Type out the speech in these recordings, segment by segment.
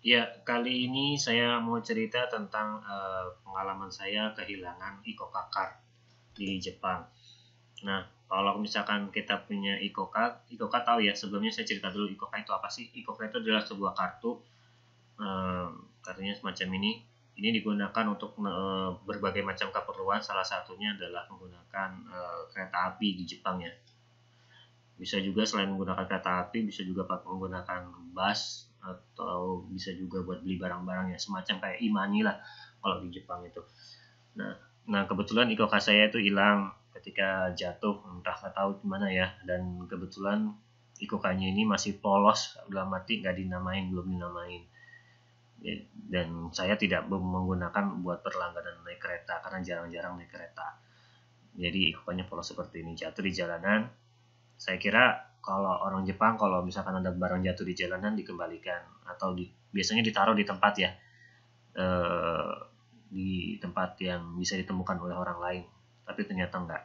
Ya, kali ini saya mau cerita tentang uh, pengalaman saya kehilangan iko kakar di Jepang. Nah, kalau misalkan kita punya Iko ikoka tahu ya, sebelumnya saya cerita dulu ikoka itu apa sih? Ikoka itu adalah sebuah kartu, uh, kartunya semacam ini. Ini digunakan untuk uh, berbagai macam keperluan, salah satunya adalah menggunakan menggunakan e, kereta api di Jepang ya. Bisa juga selain menggunakan kereta api, bisa juga pakai menggunakan bus atau bisa juga buat beli barang-barang ya semacam kayak imani lah kalau di Jepang itu. Nah, nah kebetulan ikoka saya itu hilang ketika jatuh entah nggak tahu gimana ya dan kebetulan ikokanya ini masih polos udah mati nggak dinamain belum dinamain ya, dan saya tidak menggunakan buat perlangganan naik kereta karena jarang-jarang naik kereta jadi ikhwannya pola seperti ini jatuh di jalanan. Saya kira kalau orang Jepang kalau misalkan ada barang jatuh di jalanan dikembalikan atau di, biasanya ditaruh di tempat ya e, di tempat yang bisa ditemukan oleh orang lain. Tapi ternyata enggak.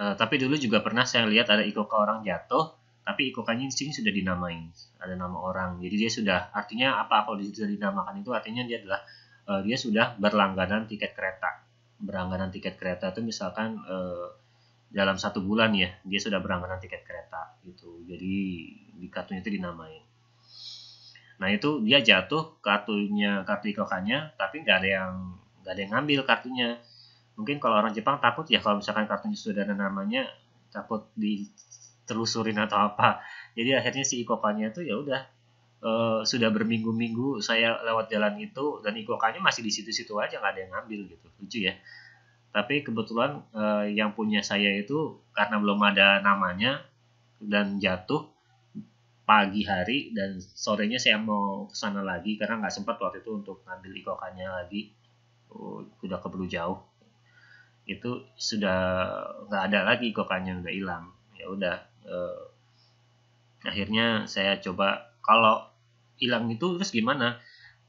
E, tapi dulu juga pernah saya lihat ada ikoka orang jatuh tapi ikokanya di sini sudah dinamain ada nama orang jadi dia sudah artinya apa kalau sudah dinamakan itu artinya dia adalah uh, dia sudah berlangganan tiket kereta berangganan tiket kereta itu misalkan eh, dalam satu bulan ya dia sudah berangganan tiket kereta gitu jadi di kartunya itu dinamain nah itu dia jatuh kartunya kartu ikokannya tapi nggak ada yang nggak ada yang ngambil kartunya mungkin kalau orang Jepang takut ya kalau misalkan kartunya sudah ada namanya takut ditelusurin atau apa jadi akhirnya si ikokannya itu ya udah Eh, sudah berminggu-minggu saya lewat jalan itu dan ikokannya masih di situ-situ aja nggak ada yang ngambil gitu lucu ya tapi kebetulan uh, yang punya saya itu karena belum ada namanya dan jatuh pagi hari dan sorenya saya mau ke sana lagi karena nggak sempat waktu itu untuk ngambil ikokannya lagi oh, udah keburu jauh itu sudah nggak ada lagi ikokannya udah hilang ya udah eh, akhirnya saya coba kalau hilang itu terus gimana?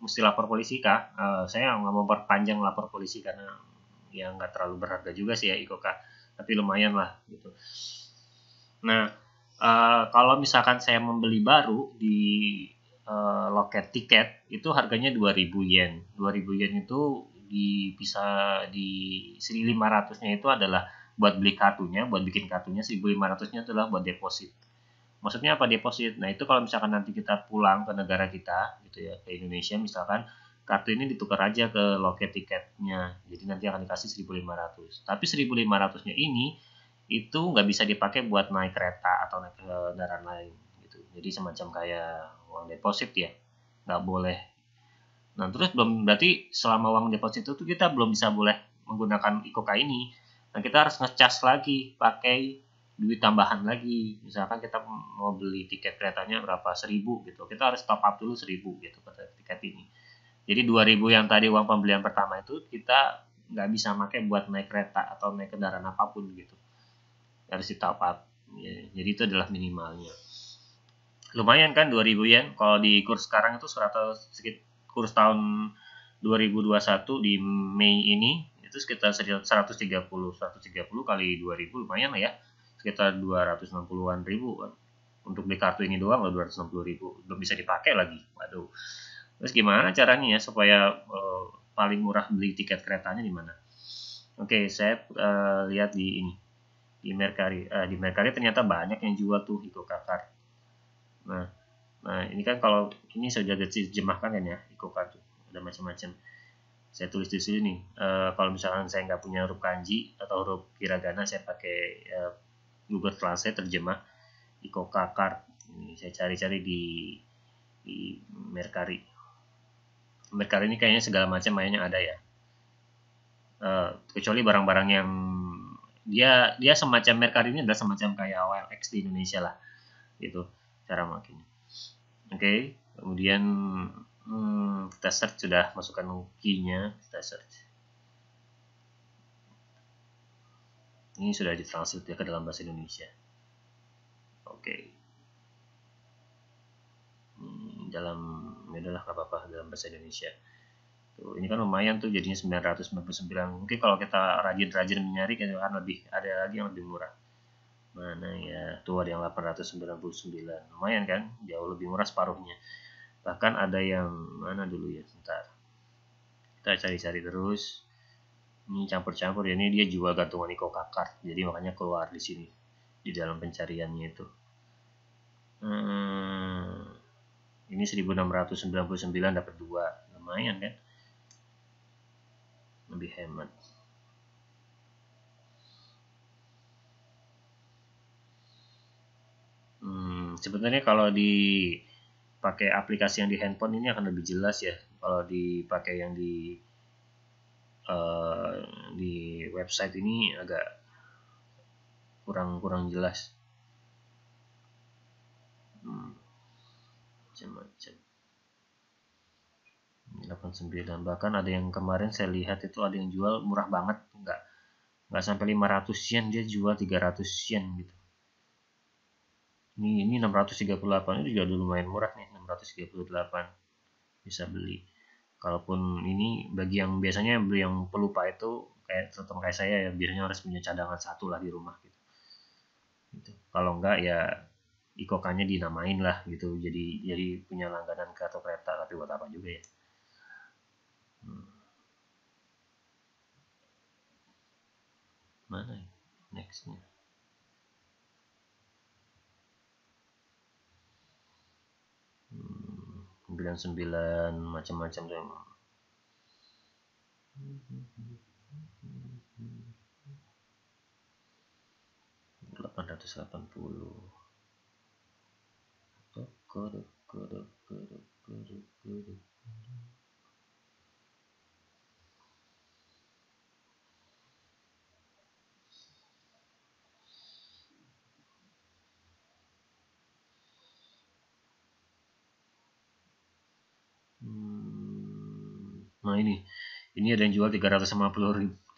Mesti lapor polisi kah? Eh, uh, saya nggak mau perpanjang lapor polisi karena ya nggak terlalu berharga juga sih ya Iko kah. Tapi lumayan lah gitu. Nah, uh, kalau misalkan saya membeli baru di uh, loket tiket itu harganya 2000 yen. 2000 yen itu di bisa di 1500-nya itu adalah buat beli kartunya, buat bikin kartunya 1500-nya adalah buat deposit maksudnya apa deposit nah itu kalau misalkan nanti kita pulang ke negara kita gitu ya ke Indonesia misalkan kartu ini ditukar aja ke loket tiketnya jadi nanti akan dikasih 1500 tapi 1500 nya ini itu nggak bisa dipakai buat naik kereta atau naik eh, kendaraan lain gitu jadi semacam kayak uang deposit ya nggak boleh nah terus belum berarti selama uang deposit itu kita belum bisa boleh menggunakan IKOKA ini nah kita harus ngecas lagi pakai duit tambahan lagi misalkan kita mau beli tiket keretanya berapa seribu gitu kita harus top up dulu seribu gitu pada tiket ini jadi 2000 yang tadi uang pembelian pertama itu kita nggak bisa pakai buat naik kereta atau naik kendaraan apapun gitu harus di top up ya, jadi itu adalah minimalnya lumayan kan 2000 yen kalau di kurs sekarang itu 100 sekitar kurs tahun 2021 di Mei ini itu sekitar 130 130 kali 2000 lumayan lah ya sekitar 260-an ribu kan. Untuk beli kartu ini doang loh 260 ribu. Belum bisa dipakai lagi. Waduh. Terus gimana caranya ya supaya uh, paling murah beli tiket keretanya di mana? Oke, okay, saya uh, lihat di ini di Mercari. Uh, di Mercari ternyata banyak yang jual tuh Ikoka card. Nah, nah ini kan kalau ini sudah diterjemahkan kan ya Ikoka tuh ada macam-macam saya tulis di sini nih. kalau misalkan saya nggak punya huruf kanji atau huruf hiragana, saya pakai uh, Google Translate terjemah Ikoka Card. Ini saya cari-cari di di Mercari. Mercari ini kayaknya segala macam mainnya ada ya. Uh, kecuali barang-barang yang dia dia semacam Mercari ini adalah semacam kayak OLX di Indonesia lah gitu cara makin. Oke, okay, kemudian hmm, kita search sudah masukkan key-nya, kita search. Ini sudah ditranslate ya ke dalam bahasa Indonesia. Oke. Hmm, dalam ya adalah nggak apa-apa dalam bahasa Indonesia. Tuh, ini kan lumayan tuh jadinya 999. Mungkin kalau kita rajin-rajin nyari kan, kan lebih ada lagi yang lebih murah. Mana ya? Tuh ada yang 899. Lumayan kan? Jauh lebih murah separuhnya. Bahkan ada yang mana dulu ya? Sebentar. Kita cari-cari terus ini hmm, campur-campur ya ini dia jual gantungan Niko kakar, jadi makanya keluar di sini di dalam pencariannya itu hmm, ini 1699 dapat dua lumayan kan lebih hemat hmm, sebenarnya kalau di pakai aplikasi yang di handphone ini akan lebih jelas ya kalau dipakai yang di uh, di website ini agak kurang kurang jelas macam-macam hmm, 89 bahkan ada yang kemarin saya lihat itu ada yang jual murah banget enggak nggak sampai 500 yen dia jual 300 yen gitu ini ini 638 itu juga lumayan murah nih 638 bisa beli kalaupun ini bagi yang biasanya beli yang pelupa itu kayak terutama kayak saya ya biasanya harus punya cadangan satu lah di rumah gitu, gitu. kalau enggak ya ikokannya dinamain lah gitu jadi jadi punya langganan kartu kereta tapi buat apa juga ya hmm. mana ya? nextnya 99 macam-macam tuh delapan ratus delapan puluh Nah ini, ini ada yang jual 350 350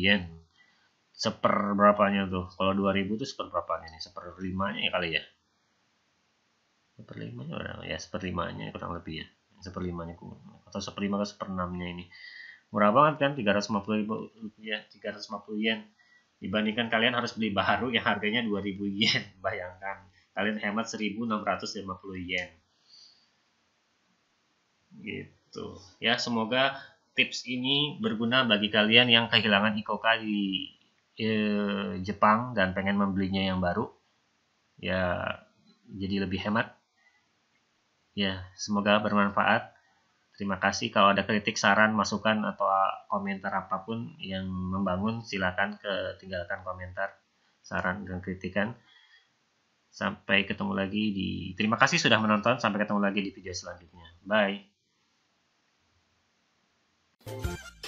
yen. seper berapanya tuh? Kalau 2000 tuh ini nih? Seperlimanya ya kali ya. seper Seperlimanya orang ya seper seperlimanya kurang lebih ya. seper Seperlimanya atau seper seperlima atau seperenamnya ini. Murah banget kan 350 ribu rupiah, 350 yen. Dibandingkan kalian harus beli baru yang harganya 2000 yen, bayangkan. Kalian hemat 1650 yen. Gitu gitu ya semoga tips ini berguna bagi kalian yang kehilangan Ikoka di eh, Jepang dan pengen membelinya yang baru. Ya, jadi lebih hemat. Ya, semoga bermanfaat. Terima kasih. Kalau ada kritik, saran, masukan, atau komentar apapun yang membangun, silakan ke tinggalkan komentar, saran, dan kritikan. Sampai ketemu lagi di... Terima kasih sudah menonton. Sampai ketemu lagi di video selanjutnya. Bye. Thank you.